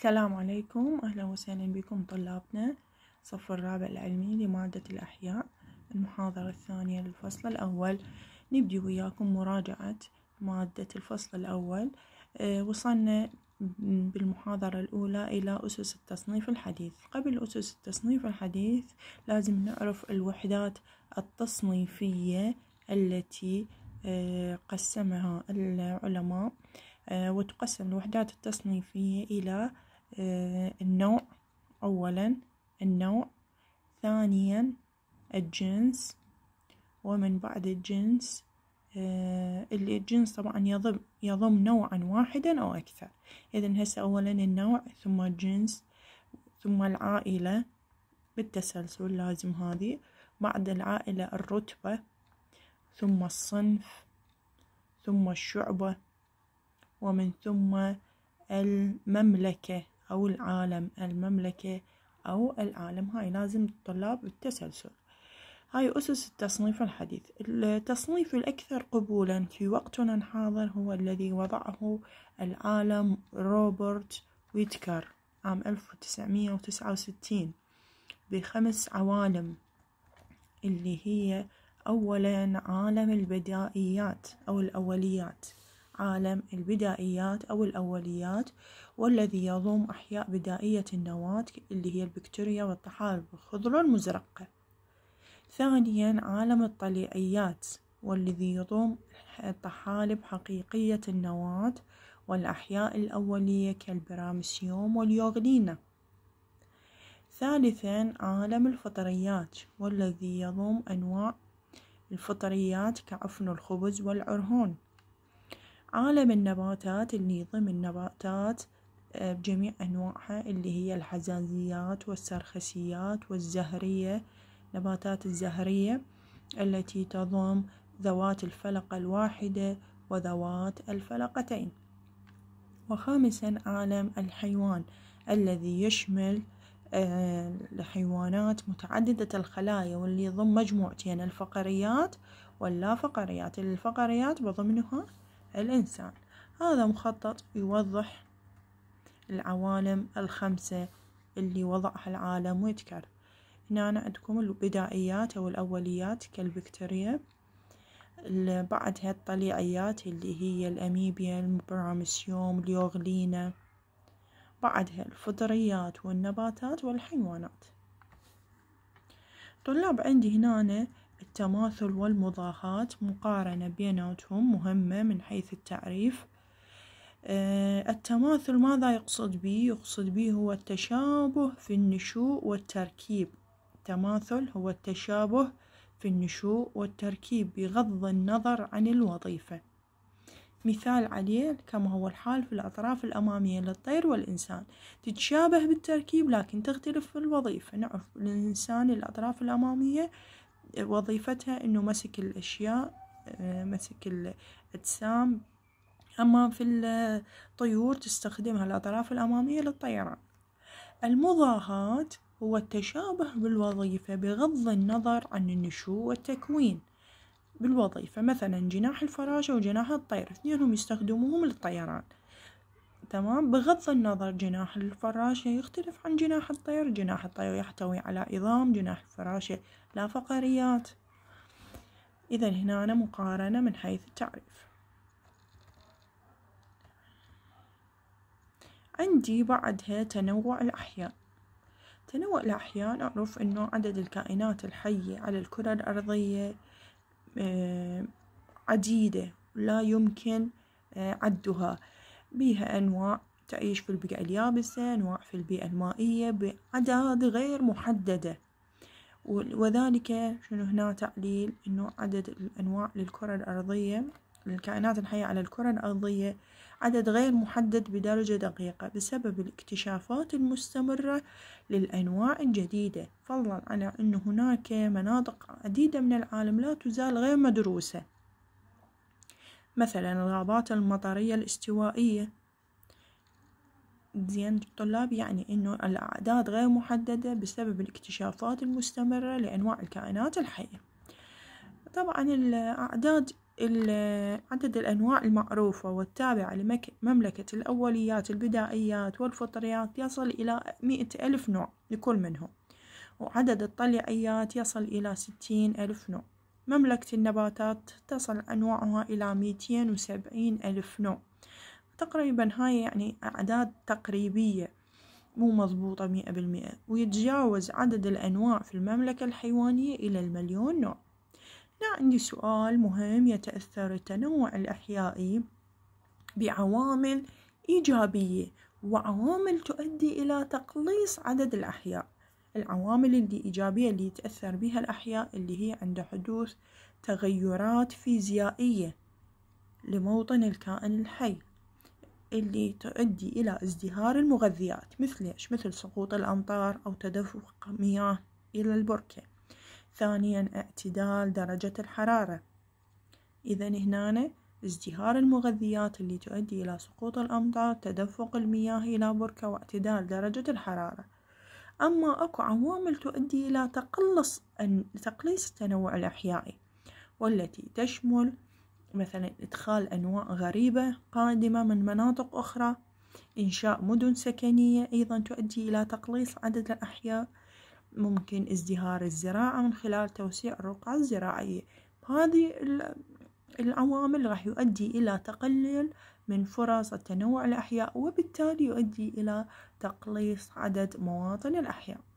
السلام عليكم أهلا وسهلا بكم طلابنا صف الرابع العلمي لمادة الأحياء المحاضرة الثانية للفصل الأول نبدي وياكم مراجعة مادة الفصل الأول أه وصلنا بالمحاضرة الأولى إلى أسس التصنيف الحديث قبل أسس التصنيف الحديث لازم نعرف الوحدات التصنيفية التي أه قسمها العلماء آه، وتقسم الوحدات التصنيفية إلى آه، النوع أولا النوع ثانيا الجنس ومن بعد الجنس آه، اللي الجنس طبعا يضم يضم نوعا واحدا أو أكثر إذا هسه أولا النوع ثم الجنس ثم العائلة بالتسلسل لازم هذه بعد العائلة الرتبة ثم الصنف ثم الشعبة ومن ثم المملكة أو العالم المملكة أو العالم هاي لازم الطلاب بالتسلسل هاي أسس التصنيف الحديث التصنيف الأكثر قبولا في وقتنا الحاضر هو الذي وضعه العالم روبرت ويتكر عام 1969 بخمس عوالم اللي هي أولا عالم البدائيات أو الأوليات عالم البدائيات أو الأوليات والذي يضم أحياء بدائية النواة اللي هي البكتيريا والطحالب الخضر المزرقة ثانيا عالم الطليعيات والذي يضم الطحالب حقيقية النواة والأحياء الأولية كالبرامسيوم واليوغلينا ثالثا عالم الفطريات والذي يضم أنواع الفطريات كعفن الخبز والعرهون عالم النباتات اللي يضم النباتات آه، بجميع أنواعها اللي هي الحزازيات والسرخسيات والزهرية نباتات الزهرية التي تضم ذوات الفلقة الواحدة وذوات الفلقتين وخامسا عالم الحيوان الذي يشمل آه، الحيوانات متعددة الخلايا واللي يضم مجموعتين الفقريات واللا فقريات الفقريات بضمنها الإنسان هذا مخطط يوضح العوالم الخمسة اللي وضعها العالم ويذكر هنا عندكم البدائيات أو الأوليات كالبكتيريا بعدها الطليعيات اللي هي الأميبيا البرامسيوم اليوغلينا بعدها الفطريات والنباتات والحيوانات طلاب عندي هنا التماثل والمضاهاة مقارنة بيناتهم مهمة من حيث التعريف آه، التماثل ماذا يقصد به يقصد به هو التشابه في النشوء والتركيب التماثل هو التشابه في النشوء والتركيب بغض النظر عن الوظيفة مثال عليه كما هو الحال في الأطراف الأمامية للطير والإنسان تتشابه بالتركيب لكن تختلف في الوظيفة نعرف الإنسان الأطراف الأمامية وظيفتها انه مسك الاشياء آه، مسك الاجسام اما في الطيور تستخدمها الاطراف الامامية للطيران المضاهات هو التشابه بالوظيفة بغض النظر عن النشوء والتكوين بالوظيفة مثلا جناح الفراشة وجناح الطير اثنينهم يستخدموهم للطيران تمام بغض النظر جناح الفراشة يختلف عن جناح الطير جناح الطير يحتوي على عظام جناح الفراشة لا فقريات إذا هنا أنا مقارنة من حيث التعريف عندي بعدها تنوع الأحياء تنوع الأحياء نعرف أنه عدد الكائنات الحية على الكرة الأرضية آه، عديدة لا يمكن آه، عدها بيها أنواع تعيش في البيئة اليابسة أنواع في البيئة المائية بأعداد غير محددة وذلك شنو هنا تعليل أنه عدد الأنواع للكرة الأرضية للكائنات الحية على الكرة الأرضية عدد غير محدد بدرجة دقيقة بسبب الاكتشافات المستمرة للأنواع الجديدة فضلا عن أن هناك مناطق عديدة من العالم لا تزال غير مدروسة مثلا الغابات المطرية الاستوائية زين الطلاب يعني أنه الأعداد غير محددة بسبب الاكتشافات المستمرة لأنواع الكائنات الحية طبعا الأعداد عدد الأنواع المعروفة والتابعة لمملكة الأوليات البدائيات والفطريات يصل إلى مئة ألف نوع لكل منهم وعدد الطليعيات يصل إلى ستين ألف نوع مملكة النباتات تصل أنواعها إلى ميتين وسبعين ألف نوع تقريبا هاي يعني أعداد تقريبية مو مضبوطة مئة بالمئة ويتجاوز عدد الأنواع في المملكة الحيوانية إلى المليون نوع هنا عندي سؤال مهم يتأثر التنوع الأحيائي بعوامل إيجابية وعوامل تؤدي إلى تقليص عدد الأحياء العوامل الإيجابية اللي يتأثر بها الأحياء اللي هي عند حدوث تغيرات فيزيائية لموطن الكائن الحي اللي تؤدي إلى ازدهار المغذيات مثل إيش؟ مثل سقوط الأمطار أو تدفق مياه إلى البركة ثانيا اعتدال درجة الحرارة إذا هنا ازدهار المغذيات اللي تؤدي إلى سقوط الأمطار تدفق المياه إلى بركة واعتدال درجة الحرارة أما أكو عوامل تؤدي إلى تقلص تقليص التنوع الأحيائي والتي تشمل مثلا إدخال أنواع غريبة قادمة من مناطق أخرى إنشاء مدن سكنية أيضا تؤدي إلى تقليص عدد الأحياء ممكن ازدهار الزراعة من خلال توسيع الرقعة الزراعية هذه العوامل راح يؤدي إلى تقلل من فرص التنوع الأحياء وبالتالي يؤدي إلى تقليص عدد مواطن الأحياء